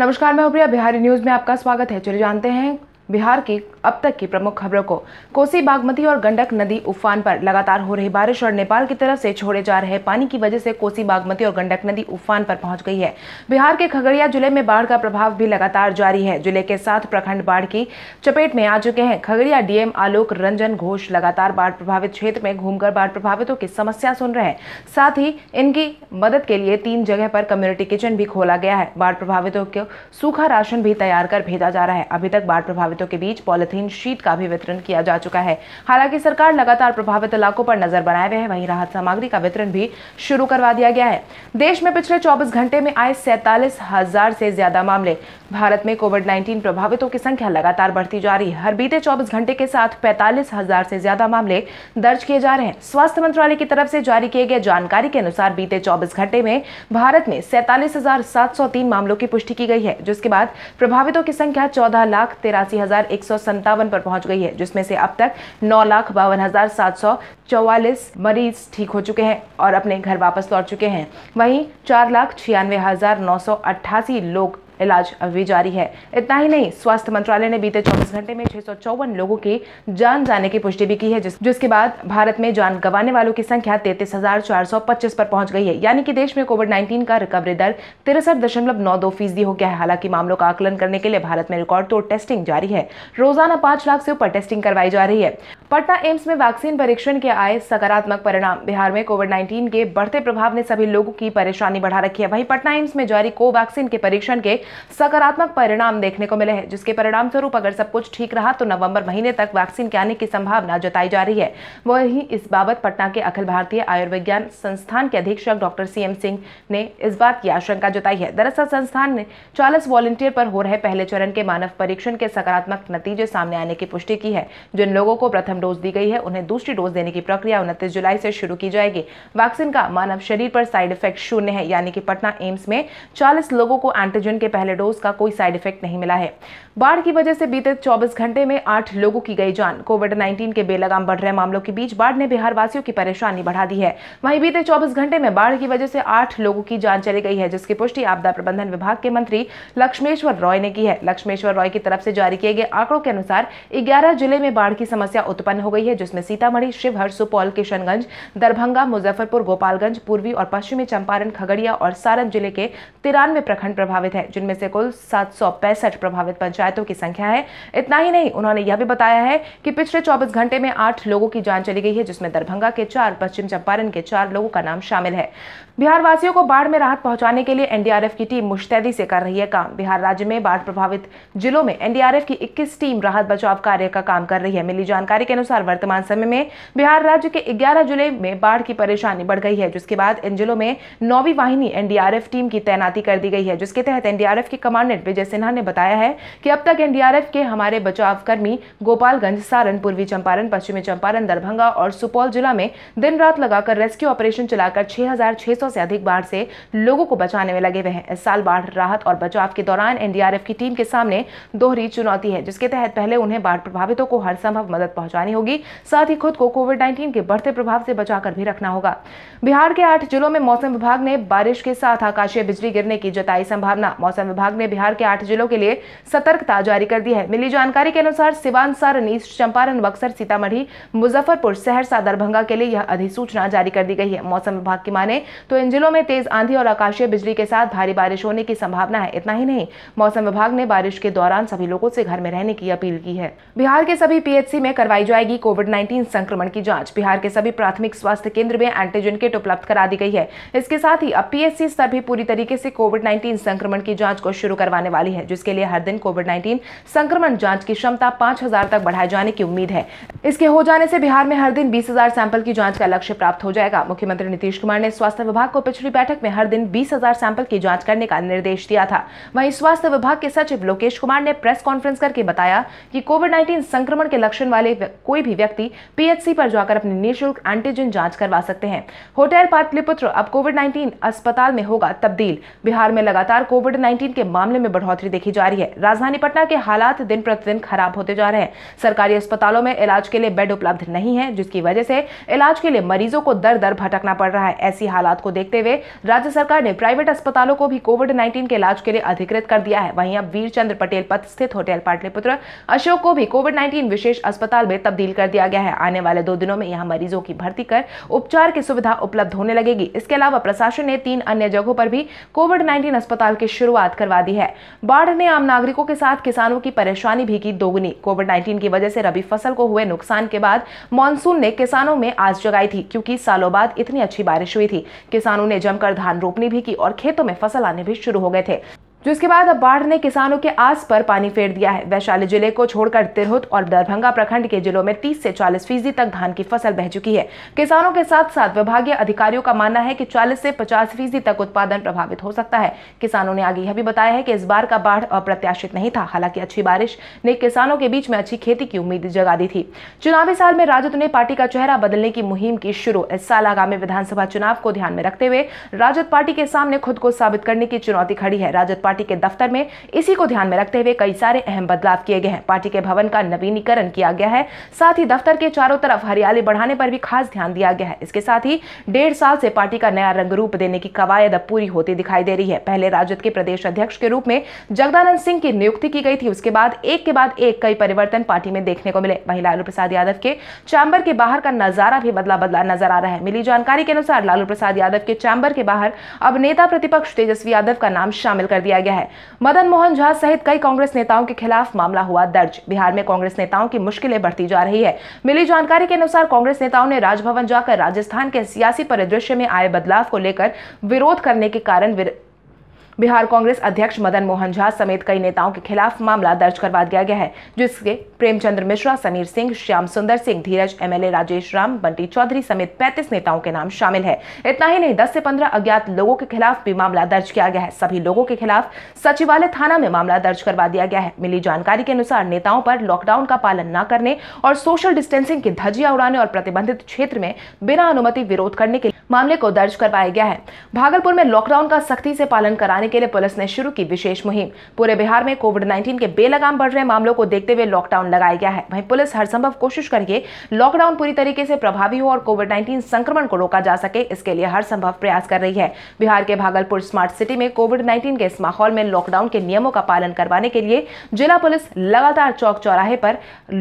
नमस्कार मैं उप्रिया बिहारी न्यूज में आपका स्वागत है चलिए जानते हैं बिहार की अब तक की प्रमुख खबरों को कोसी बागमती और गंडक नदी उफान पर लगातार हो रही बारिश और नेपाल की तरफ से छोड़े जा रहे पानी की वजह से कोसी बागमती और गंडक नदी उफान पर पहुंच गई है बिहार के खगड़िया जिले में बाढ़ का प्रभाव भी लगातार जारी है जिले के सात प्रखंड बाढ़ की चपेट में आ चुके हैं खगड़िया डीएम आलोक रंजन घोष लगातार बाढ़ प्रभावित क्षेत्र में घूमकर बाढ़ प्रभावितों की समस्या सुन रहे हैं साथ ही इनकी मदद के लिए तीन जगह पर कम्युनिटी किचन भी खोला गया है बाढ़ प्रभावितों को सूखा राशन भी तैयार कर भेजा जा रहा है अभी तक बाढ़ प्रभावितों के बीच पॉलिथीन क्वारंटीन शीट का भी वितरण किया जा चुका है हालांकि सरकार लगातार प्रभावित इलाकों पर नजर बनाए हुए है वहीं राहत सामग्री का वितरण भी शुरू करवा दिया गया है देश में पिछले चौबीस घंटे में आए सैतालीस हजार से ज्यादा मामले भारत में कोविड नाइन्टीन प्रभावितों की संख्या लगातार बढ़ती जा रही है हर बीते चौबीस घंटे के साथ पैंतालीस हजार से ज्यादा मामले दर्ज किए जा रहे हैं स्वास्थ्य मंत्रालय की तरफ से जारी किए गए जानकारी के अनुसार बीते चौबीस घंटे में भारत में सैतालीस मामलों की पुष्टि की गई है जिसके बाद प्रभावितों की संख्या चौदह लाख तिरासी संतावन पर पहुंच गई है जिसमें से अब तक नौ लाख बावन हजार सात सौ चौवालीस मरीज ठीक हो चुके हैं और अपने घर वापस लौट चुके हैं वहीं चार लाख छियानवे हजार नौ सौ अट्ठासी लोग इलाज अभी जारी है इतना ही नहीं स्वास्थ्य मंत्रालय ने बीते चौबीस घंटे में छह लोगों की जान जाने की पुष्टि भी की है जिस, जिसके बाद भारत में जान गंवाने वालों की संख्या तैतीस पर पहुंच गई है यानी कि देश में कोविड नाइन्टीन का रिकवरी दर तिरसठ फीसदी हो गया है हालांकि मामलों का आकलन करने के लिए भारत में रिकॉर्ड तोड़ टेस्टिंग जारी है रोजाना पांच लाख से ऊपर टेस्टिंग करवाई जा रही है पटना एम्स में वैक्सीन परीक्षण के आए सकारात्मक परिणाम बिहार में कोविड 19 के बढ़ते प्रभाव ने सभी लोगों की परेशानी बढ़ा रखी है वहीं पटना एम्स में जारी कोवैक्सीन के परीक्षण के सकारात्मक परिणाम देखने को मिले हैं जिसके परिणाम स्वरूप अगर सब कुछ ठीक रहा तो नवंबर महीने तक वैक्सीन के आने की संभावना जताई जा रही है वही इस बाबत पटना के अखिल भारतीय आयुर्विज्ञान संस्थान के अधीक्षक डॉक्टर सी सिंह ने इस बात की आशंका जताई है दरअसल संस्थान ने चालीस वॉलंटियर पर हो रहे पहले चरण के मानव परीक्षण के सकारात्मक नतीजे सामने आने की पुष्टि की है जिन लोगों को प्रथम प्रथम डोज दी गई है उन्हें दूसरी डोज देने की प्रक्रिया उनतीस जुलाई से शुरू की जाएगी वैक्सीन का मानव शरीर पर साइड इफेक्ट शून्य है यानी कि पटना एम्स में चालीस लोगों को एंटीजन के पहले डोज का कोई साइड इफेक्ट नहीं मिला है बाढ़ की वजह से बीते चौबीस घंटे में आठ लोगों की गई जान कोविड नाइन्टीन के बेलगाम बढ़ रहे मामलों के बीच बाढ़ ने बिहार वासियों की परेशानी बढ़ा दी है वहीं बीते चौबीस घंटे में बाढ़ की वजह से आठ लोगों की जान चली गई है जिसकी पुष्टि आपदा प्रबंधन विभाग के मंत्री लक्ष्मेश्वर रॉय ने की है लक्ष्मेश्वर रॉय की तरफ से जारी किए गए आंकड़ों के अनुसार ग्यारह जिले में बाढ़ की समस्या उत्पन्न उत्पन्न हो गई है जिसमें सीतामढ़ी शिवहर सुपौल किशनगंज दरभंगा मुजफ्फरपुर गोपालगंज पूर्वी और पश्चिमी चंपारण खगड़िया और सारण जिले के तिरानवे प्रखंड प्रभावित है जिनमें से कुल सात प्रभावित पंचायतों की संख्या है इतना ही नहीं उन्होंने यह भी बताया है कि पिछले चौबीस घंटे में आठ लोगों की जान चली गई है जिसमें दरभंगा के चार पश्चिम चंपारण के चार लोगों का नाम शामिल है बिहार वासियों को बाढ़ में राहत पहुंचाने के लिए एनडीआरएफ की टीम मुश्तैदी से कर रही है काम बिहार राज्य में बाढ़ प्रभावित जिलों में एनडीआरएफ की 21 टीम राहत बचाव कार्य का काम कर रही है मिली जानकारी के अनुसार वर्तमान समय में बिहार राज्य के ग्यारह जिले में बाढ़ की परेशानी बढ़ गई है जिसके बाद इन जिलों में नौवीं वाहिनी एनडीआरएफ टीम की तैनाती कर दी गई है जिसके तहत एनडीआरएफ के कमांडेंट विजय सिन्हा ने बताया है कि अब तक एनडीआरएफ के हमारे बचाव कर्मी गोपालगंज सारण पूर्वी चंपारण पश्चिमी चंपारण दरभंगा और सुपौल जिला में दिन रात लगाकर रेस्क्यू ऑपरेशन चलाकर 6,600 से अधिक बाढ़ से लोगों को बचाने में लगे हुए हैं इस साल बाढ़ राहत और बचाव के दौरान एनडीआरएफ की टीम के सामने दोहरी चुनौती है जिसके तहत पहले उन्हें बाढ़ प्रभावितों को हर संभव मदद पहुंचाने लगानी होगी साथ ही खुद को कोविड नाइन्टीन के बढ़ते प्रभाव से बचाकर भी रखना होगा बिहार के आठ जिलों में मौसम विभाग ने बारिश के साथ आकाशीय बिजली गिरने की जताई संभावना मौसम विभाग ने बिहार के आठ जिलों के लिए सतर्कता जारी कर दी है मिली जानकारी के अनुसार सिवान सारण ईस्ट चंपारण बक्सर सीतामढ़ी मुजफ्फरपुर सहरसा दरभंगा के लिए यह अधिसूचना जारी कर दी गई है मौसम विभाग की माने तो इन जिलों में तेज आंधी और आकाशीय बिजली के साथ भारी बारिश होने की संभावना है इतना ही नहीं मौसम विभाग ने बारिश के दौरान सभी लोगों से घर में रहने की अपील की है बिहार के सभी पीएचसी में करवाई जाए जाएगी कोविड 19 संक्रमण की जांच बिहार के सभी प्राथमिक स्वास्थ्य केंद्र में एंटीजन किट उपलब्ध करा दी गई है इसके साथ ही अब पीएससी स्तर भी पूरी तरीके से कोविड 19 संक्रमण की जांच को शुरू करवाने वाली है जिसके लिए हर दिन कोविड 19 संक्रमण जांच की क्षमता पांच तक बढ़ाए जाने की उम्मीद है इसके हो जाने से बिहार में हर दिन बीस सैंपल की जाँच का लक्ष्य प्राप्त हो जाएगा मुख्यमंत्री नीतीश कुमार ने स्वास्थ्य विभाग को पिछली बैठक में हर दिन बीस सैंपल की जाँच करने का निर्देश दिया था वही स्वास्थ्य विभाग के सचिव लोकेश कुमार ने प्रेस कॉन्फ्रेंस करके बताया कि कोविड 19 संक्रमण के लक्षण वाले कोई भी व्यक्ति पीएचसी पर जाकर अपनी निःशुल्क एंटीजन जांच करवा सकते हैं होटल पाटलिपुत्र अब कोविड नाइन्टीन अस्पताल में होगा तब्दील बिहार में लगातार कोविड नाइन्टीन के मामले में बढ़ोतरी देखी जा रही है राजधानी पटना के हालात दिन प्रतिदिन खराब होते जा रहे हैं सरकारी अस्पतालों में इलाज के लिए बेड उपलब्ध नहीं है जिसकी वजह से इलाज के लिए मरीजों को दर दर भटकना पड़ रहा है ऐसी हालात को देखते हुए राज्य सरकार ने प्राइवेट अस्पतालों को भी कोविड नाइन्टीन के इलाज के लिए अधिकृत कर दिया है वहीं अब वीर चंद्र पटेल पथ स्थित होटल पाटलिपुत्र अशोक को भी कोविड नाइन्टीन विशेष अस्पताल में तब्दील कर दिया गया है आने वाले दो दिनों में यहाँ मरीजों की भर्ती कर उपचार की सुविधा उपलब्ध होने लगेगी इसके अलावा प्रशासन ने तीन अन्य जगहों पर भी कोविड नाइन्टीन अस्पताल की शुरुआत करवा दी है बाढ़ ने आम नागरिकों के साथ किसानों की परेशानी भी की दोगुनी कोविड नाइन्टीन की वजह से रबी फसल को हुए नुकसान के बाद मानसून ने किसानों में आज जगाई थी क्योंकि सालों बाद इतनी अच्छी बारिश हुई थी किसानों ने जमकर धान रोपनी भी की और खेतों में फसल आने भी शुरू हो गए थे जो इसके बाद अब बाढ़ ने किसानों के आस पर पानी फेर दिया है वैशाली जिले को छोड़कर तिरहुत और दरभंगा प्रखंड के जिलों में 30 से 40 फीसदी तक धान की फसल बह चुकी है किसानों के साथ साथ विभागीय अधिकारियों का मानना है कि 40 से 50 फीसदी तक उत्पादन प्रभावित हो सकता है किसानों ने आगे यह भी बताया है कि इस बार का बाढ़ अप्रत्याशित नहीं था हालांकि अच्छी बारिश ने किसानों के बीच में अच्छी खेती की उम्मीद जगा दी थी चुनावी साल में राजद ने पार्टी का चेहरा बदलने की मुहिम की शुरू इस साल आगामी विधानसभा चुनाव को ध्यान में रखते हुए राजद पार्टी के सामने खुद को साबित करने की चुनौती खड़ी है राजद पार्टी के दफ्तर में इसी को ध्यान में रखते हुए कई सारे अहम बदलाव किए गए हैं पार्टी के भवन का नवीनीकरण किया गया है साथ ही दफ्तर के चारों तरफ हरियाली बढ़ाने पर भी खास ध्यान दिया गया है इसके साथ ही डेढ़ साल से पार्टी का नया रंग रूप देने की कवायद अब पूरी होती दिखाई दे रही है पहले राजद के प्रदेश अध्यक्ष के रूप में जगदानंद सिंह की नियुक्ति की गई थी उसके बाद एक के बाद एक कई परिवर्तन पार्टी में देखने को मिले वहीं लालू प्रसाद यादव के चैंबर के बाहर का नजारा भी बदला बदला नजर आ रहा है मिली जानकारी के अनुसार लालू प्रसाद यादव के चैंबर के बाहर अब नेता प्रतिपक्ष तेजस्वी यादव का नाम शामिल कर दिया किया गया है मदन मोहन झा सहित कई कांग्रेस नेताओं के खिलाफ मामला हुआ दर्ज बिहार में कांग्रेस नेताओं की मुश्किलें बढ़ती जा रही है मिली जानकारी के अनुसार कांग्रेस नेताओं ने राजभवन जाकर राजस्थान के सियासी परिदृश्य में आए बदलाव को लेकर विरोध करने के कारण बिहार कांग्रेस अध्यक्ष मदन मोहन झा समेत कई नेताओं के खिलाफ मामला दर्ज करवा दिया गया है जिसके प्रेमचंद्र मिश्रा समीर सिंह श्याम सुंदर सिंह धीरज एमएलए राजेश राम बंटी चौधरी समेत पैंतीस नेताओं के नाम शामिल है इतना ही नहीं दस से पंद्रह अज्ञात लोगों के खिलाफ भी मामला दर्ज किया गया है सभी लोगों के खिलाफ सचिवालय थाना में मामला दर्ज करवा दिया गया है मिली जानकारी के अनुसार नेताओं पर लॉकडाउन का पालन न करने और सोशल डिस्टेंसिंग की धजिया उड़ाने और प्रतिबंधित क्षेत्र में बिना अनुमति विरोध करने के मामले को दर्ज करवाया गया है भागलपुर में लॉकडाउन का सख्ती से पालन कराने बढ़ाने के लिए पुलिस ने शुरू की विशेष मुहिम पूरे बिहार में कोविड 19 के बेलगाम बढ़ रहे मामलों को देखते हुए लॉकडाउन लगाया गया है वहीं पुलिस हर संभव कोशिश करके लॉकडाउन पूरी तरीके से प्रभावी हो और कोविड 19 संक्रमण को रोका जा सके इसके लिए हर संभव प्रयास कर रही है बिहार के भागलपुर स्मार्ट सिटी में कोविड नाइन्टीन के इस माहौल में लॉकडाउन के नियमों का पालन करवाने के लिए जिला पुलिस लगातार चौक चौराहे पर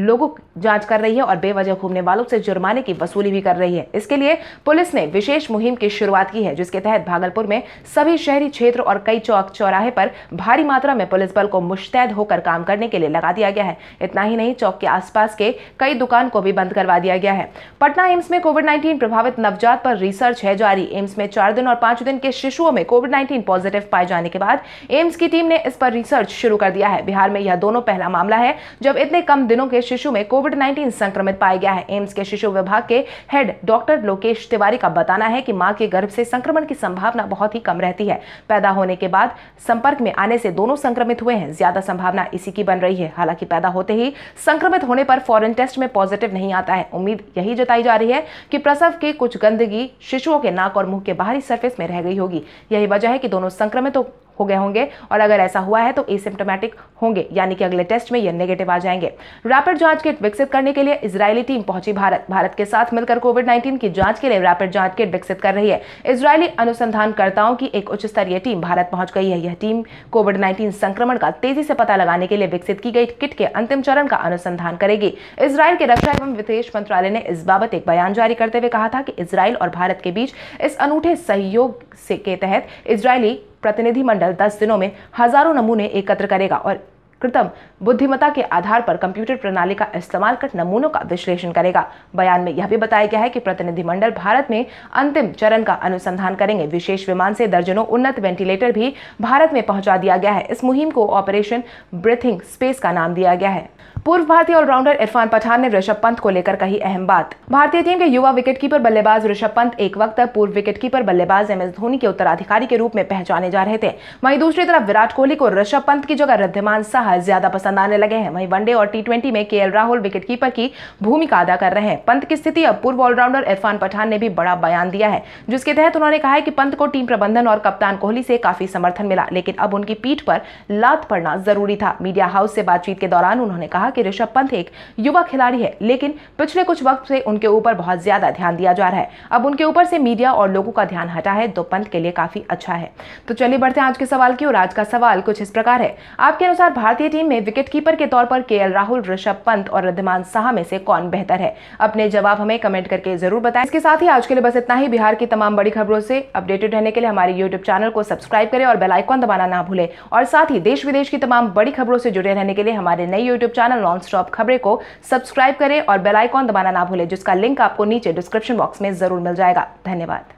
लोगों जांच कर रही है और बेवजह घूमने वालों से जुर्माने की वसूली भी कर रही है इसके लिए पुलिस ने विशेष मुहिम की शुरुआत की है जिसके तहत भागलपुर में सभी शहरी क्षेत्र और कई मुंबई चौक चौराहे पर भारी मात्रा में पुलिस बल को मुश्तैद होकर काम करने के लिए लगा दिया गया है इतना ही नहीं चौक के आसपास के कई दुकान को भी बंद करवा दिया गया है पटना एम्स में कोविड नाइन्टीन प्रभावित नवजात पर रिसर्च है जारी एम्स में चार दिन और पांच दिन के शिशुओं में कोविड नाइन्टीन पॉजिटिव पाए जाने के बाद एम्स की टीम ने इस पर रिसर्च शुरू कर दिया है बिहार में यह दोनों पहला मामला है जब इतने कम दिनों के शिशु में कोविड नाइन्टीन संक्रमित पाया गया है एम्स के शिशु विभाग के हेड डॉक्टर लोकेश तिवारी का बताना है कि मां के गर्भ से संक्रमण की संभावना बहुत ही कम रहती है पैदा होने के के बाद संपर्क में आने से दोनों संक्रमित हुए हैं ज्यादा संभावना इसी की बन रही है हालांकि पैदा होते ही संक्रमित होने पर फॉरन टेस्ट में पॉजिटिव नहीं आता है उम्मीद यही जताई जा रही है कि प्रसव के कुछ गंदगी शिशुओं के नाक और मुंह के बाहरी सर्फेस में रह गई होगी यही वजह है कि दोनों संक्रमितों हो गए होंगे और अगर ऐसा हुआ है तो एसिम्टोमेटिक होंगे यानी कि अगले टेस्ट में ये नेगेटिव आ जाएंगे रैपिड जांच किट विकसित करने के लिए इसराइली टीम पहुंची भारत भारत के साथ मिलकर कोविड नाइन्टीन की जांच के लिए रैपिड जांच किट विकसित कर रही है इसराइली अनुसंधानकर्ताओं की एक उच्च स्तरीय टीम भारत पहुंच गई है यह टीम कोविड नाइन्टीन संक्रमण का तेजी से पता लगाने के लिए विकसित की गई किट के अंतिम चरण का अनुसंधान करेगी इसराइल के रक्षा एवं विदेश मंत्रालय ने इस बाबत एक बयान जारी करते हुए कहा था कि इसराइल और भारत के बीच इस अनूठे सहयोग के तहत इसराइली प्रतिनिधिमंडल दस दिनों में हजारों नमूने एकत्र करेगा और कृतम बुद्धिमता के आधार पर कंप्यूटर प्रणाली का इस्तेमाल कर नमूनों का विश्लेषण करेगा बयान में यह भी बताया गया है कि प्रतिनिधिमंडल भारत में अंतिम चरण का अनुसंधान करेंगे विशेष विमान से दर्जनों उन्नत वेंटिलेटर भी भारत में पहुंचा दिया गया है इस मुहिम को ऑपरेशन ब्रिथिंग स्पेस का नाम दिया गया है पूर्व भारतीय ऑलराउंडर इरफान पठान ने ऋषभ पंत को लेकर कही अहम बात भारतीय टीम के युवा विकेटकीपर बल्लेबाज ऋषभ पंत एक वक्त पूर्व विकेटकीपर बल्लेबाज एम एस धोनी के उत्तराधिकारी के रूप में पहचाने जा रहे थे वहीं दूसरी तरफ विराट कोहली को ऋषभ पंत की जगह रद्यमान साह ज्यादा पसंद आने लगे हैं वहीं वनडे और टी में के राहुल विकेट की भूमिका अदा कर रहे हैं पंत की स्थिति अब पूर्व ऑलराउंडर इरफान पठान ने भी बड़ा बयान दिया है जिसके तहत उन्होंने कहा है कि पंत को टीम प्रबंधन और कप्तान कोहली से काफी समर्थन मिला लेकिन अब उनकी पीठ पर लात पड़ना जरूरी था मीडिया हाउस से बातचीत के दौरान उन्होंने कहा कि ऋषभ पंत एक युवा खिलाड़ी है लेकिन पिछले कुछ वक्त से उनके ऊपर बहुत ज्यादा ध्यान दिया जा रहा है अब उनके ऊपर से मीडिया और लोगों का ध्यान हटा है तो पंत के लिए काफी अच्छा है तो चलिए बढ़ते हैं आज के सवाल की और आज का सवाल कुछ इस प्रकार है आपके अनुसार भारतीय टीम में विकेटकीपर के तौर पर के राहुल ऋषभ पंत और रिद्धिमान साहा में से कौन बेहतर है अपने जवाब हमें कमेंट करके जरूर बताएं इसके साथ ही आज के लिए बस इतना ही बिहार की तमाम बड़ी खबरों से अपडेटेड रहने के लिए हमारे यूट्यूब चैनल को सब्सक्राइब करें और बेलाइकॉन दबाना ना भूलें और साथ ही देश विदेश की तमाम बड़ी खबरों से जुड़े रहने के लिए हमारे नए YouTube channel channel non stop खबरें को सब्सक्राइब करें और बेलाइकॉन दबाना ना भूलें जिसका लिंक आपको नीचे डिस्क्रिप्शन बॉक्स में जरूर मिल जाएगा धन्यवाद